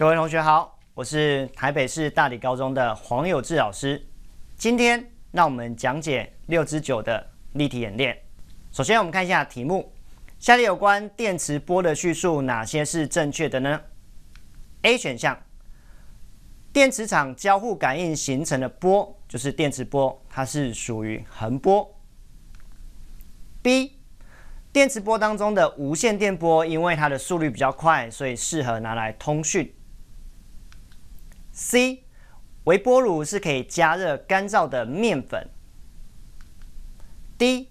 各位同学好，我是台北市大理高中的黄友志老师。今天让我们讲解六之九的立体演练。首先，我们看一下题目：下列有关电磁波的叙述，哪些是正确的呢？A 选项，电磁场交互感应形成的波就是电磁波，它是属于横波。B，电磁波当中的无线电波，因为它的速率比较快，所以适合拿来通讯。C，微波炉是可以加热干燥的面粉。D，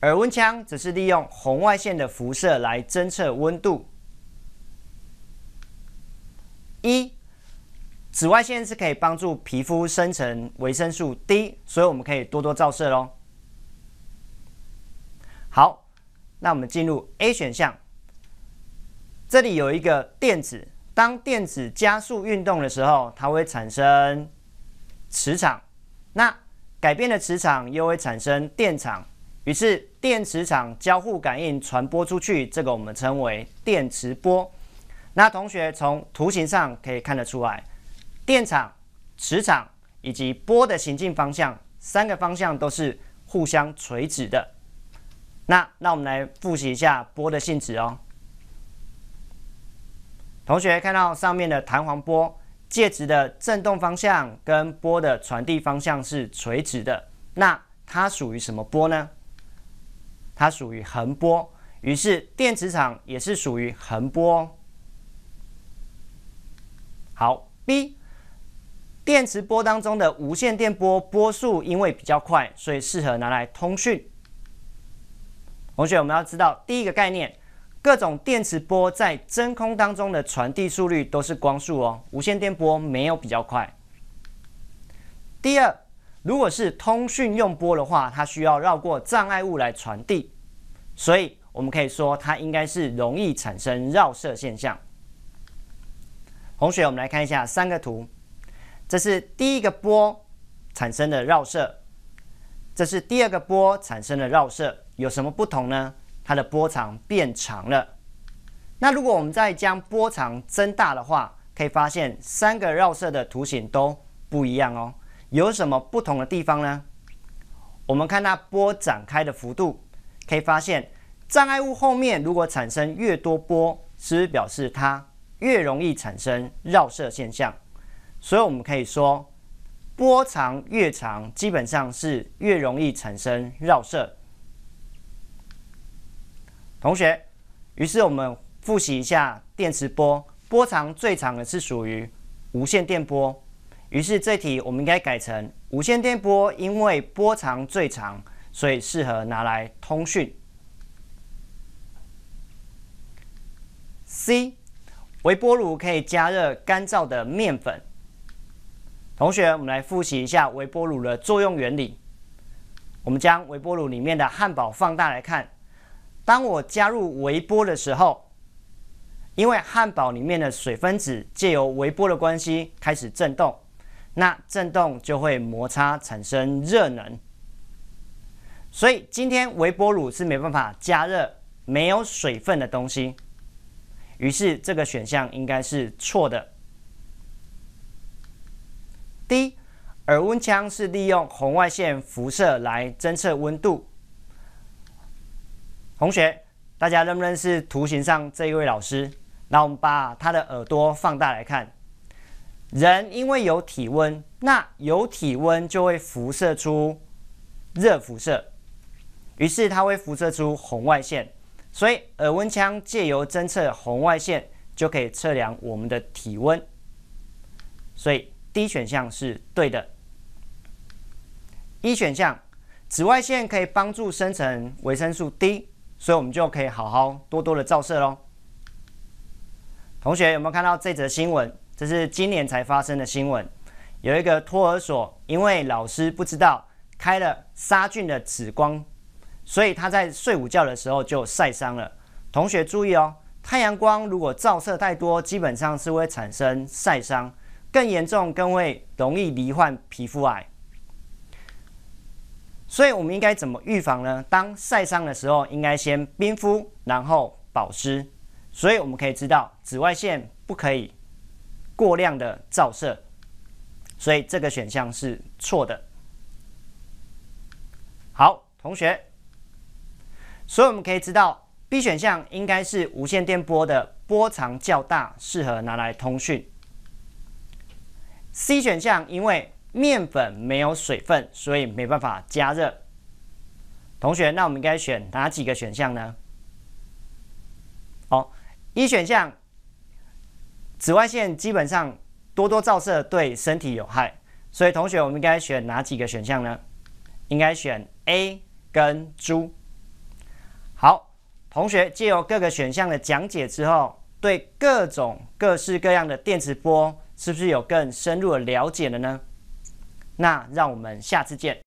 耳温枪则是利用红外线的辐射来侦测温度。一，紫外线是可以帮助皮肤生成维生素 D，所以我们可以多多照射喽。好，那我们进入 A 选项，这里有一个电子。当电子加速运动的时候，它会产生磁场。那改变的磁场又会产生电场，于是电磁场交互感应传播出去，这个我们称为电磁波。那同学从图形上可以看得出来，电场、磁场以及波的行进方向三个方向都是互相垂直的。那让我们来复习一下波的性质哦。同学看到上面的弹簧波，介质的振动方向跟波的传递方向是垂直的，那它属于什么波呢？它属于横波。于是电磁场也是属于横波。好，B，电磁波当中的无线电波波速因为比较快，所以适合拿来通讯。同学，我们要知道第一个概念。各种电磁波在真空当中的传递速率都是光速哦，无线电波没有比较快。第二，如果是通讯用波的话，它需要绕过障碍物来传递，所以我们可以说它应该是容易产生绕射现象。同学，我们来看一下三个图，这是第一个波产生的绕射，这是第二个波产生的绕射，有什么不同呢？它的波长变长了。那如果我们在将波长增大的话，可以发现三个绕射的图形都不一样哦。有什么不同的地方呢？我们看那波展开的幅度，可以发现障碍物后面如果产生越多波，是是表示它越容易产生绕射现象。所以我们可以说，波长越长，基本上是越容易产生绕射。同学，于是我们复习一下电磁波，波长最长的是属于无线电波。于是这题我们应该改成无线电波，因为波长最长，所以适合拿来通讯。C，微波炉可以加热干燥的面粉。同学，我们来复习一下微波炉的作用原理。我们将微波炉里面的汉堡放大来看。当我加入微波的时候，因为汉堡里面的水分子借由微波的关系开始振动，那振动就会摩擦产生热能。所以今天微波炉是没办法加热没有水分的东西，于是这个选项应该是错的。第一，耳温枪是利用红外线辐射来侦测温度。同学，大家认不认识图形上这一位老师？那我们把他的耳朵放大来看。人因为有体温，那有体温就会辐射出热辐射，于是它会辐射出红外线。所以耳温枪借由侦测红外线，就可以测量我们的体温。所以 D 选项是对的。一选项，紫外线可以帮助生成维生素 D。所以，我们就可以好好多多的照射喽。同学有没有看到这则新闻？这是今年才发生的新闻，有一个托儿所，因为老师不知道开了杀菌的紫光，所以他在睡午觉的时候就晒伤了。同学注意哦，太阳光如果照射太多，基本上是会产生晒伤，更严重更会容易罹患皮肤癌。所以我们应该怎么预防呢？当晒伤的时候，应该先冰敷，然后保湿。所以我们可以知道，紫外线不可以过量的照射。所以这个选项是错的。好，同学。所以我们可以知道，B 选项应该是无线电波的波长较大，适合拿来通讯。C 选项因为。面粉没有水分，所以没办法加热。同学，那我们应该选哪几个选项呢？好，一选项，紫外线基本上多多照射对身体有害，所以同学我们应该选哪几个选项呢？应该选 A 跟猪。好，同学，借由各个选项的讲解之后，对各种各式各样的电磁波，是不是有更深入的了解了呢？那让我们下次见。